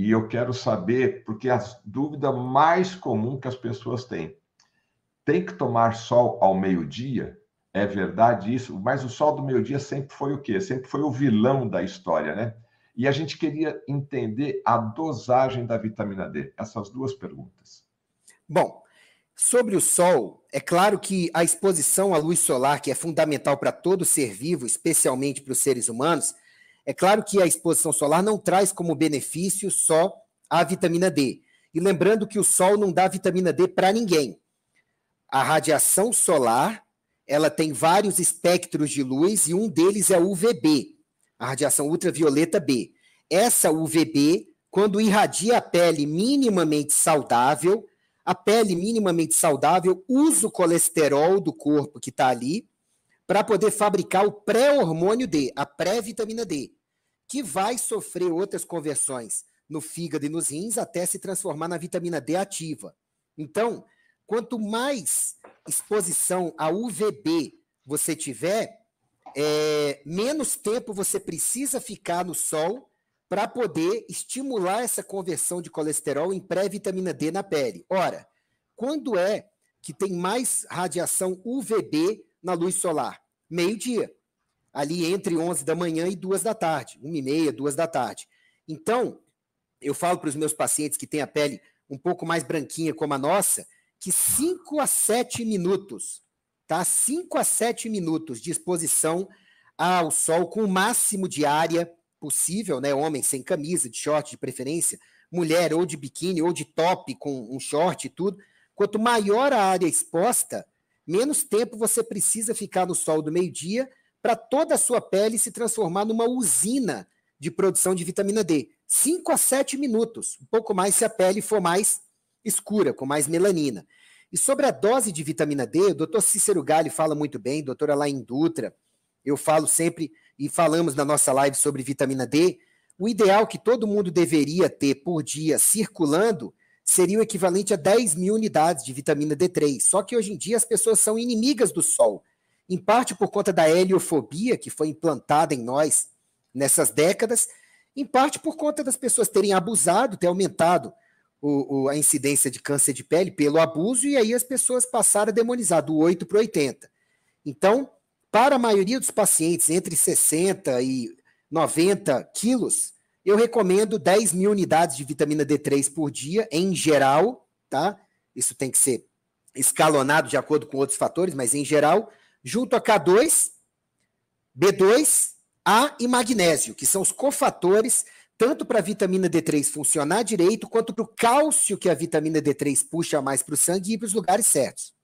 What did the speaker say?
E eu quero saber, porque a dúvida mais comum que as pessoas têm: tem que tomar sol ao meio-dia? É verdade isso? Mas o sol do meio-dia sempre foi o quê? Sempre foi o vilão da história, né? E a gente queria entender a dosagem da vitamina D. Essas duas perguntas. Bom, sobre o sol, é claro que a exposição à luz solar, que é fundamental para todo ser vivo, especialmente para os seres humanos, é claro que a exposição solar não traz como benefício só a vitamina D. E lembrando que o sol não dá vitamina D para ninguém. A radiação solar, ela tem vários espectros de luz e um deles é o UVB, a radiação ultravioleta B. Essa UVB, quando irradia a pele minimamente saudável, a pele minimamente saudável usa o colesterol do corpo que está ali para poder fabricar o pré-hormônio D, a pré-vitamina D que vai sofrer outras conversões no fígado e nos rins até se transformar na vitamina D ativa. Então, quanto mais exposição a UVB você tiver, é, menos tempo você precisa ficar no sol para poder estimular essa conversão de colesterol em pré-vitamina D na pele. Ora, quando é que tem mais radiação UVB na luz solar? Meio-dia ali entre 11 da manhã e 2 da tarde, 1 e meia, 2 da tarde. Então, eu falo para os meus pacientes que têm a pele um pouco mais branquinha como a nossa, que 5 a 7 minutos, tá? 5 a 7 minutos de exposição ao sol com o máximo de área possível, né? Homem sem camisa, de short de preferência, mulher ou de biquíni ou de top com um short e tudo. Quanto maior a área exposta, menos tempo você precisa ficar no sol do meio-dia para toda a sua pele se transformar numa usina de produção de vitamina D. 5 a 7 minutos, um pouco mais se a pele for mais escura, com mais melanina. E sobre a dose de vitamina D, o doutor Cícero Gale fala muito bem, doutora Lain Dutra, eu falo sempre e falamos na nossa live sobre vitamina D. O ideal que todo mundo deveria ter por dia circulando seria o equivalente a 10 mil unidades de vitamina D3. Só que hoje em dia as pessoas são inimigas do sol em parte por conta da heliofobia que foi implantada em nós nessas décadas, em parte por conta das pessoas terem abusado, ter aumentado o, o, a incidência de câncer de pele pelo abuso, e aí as pessoas passaram a demonizar do 8 para 80. Então, para a maioria dos pacientes entre 60 e 90 quilos, eu recomendo 10 mil unidades de vitamina D3 por dia, em geral, tá? Isso tem que ser escalonado de acordo com outros fatores, mas em geral, junto a K2, B2, A e magnésio, que são os cofatores tanto para a vitamina D3 funcionar direito, quanto para o cálcio que a vitamina D3 puxa mais para o sangue e para os lugares certos.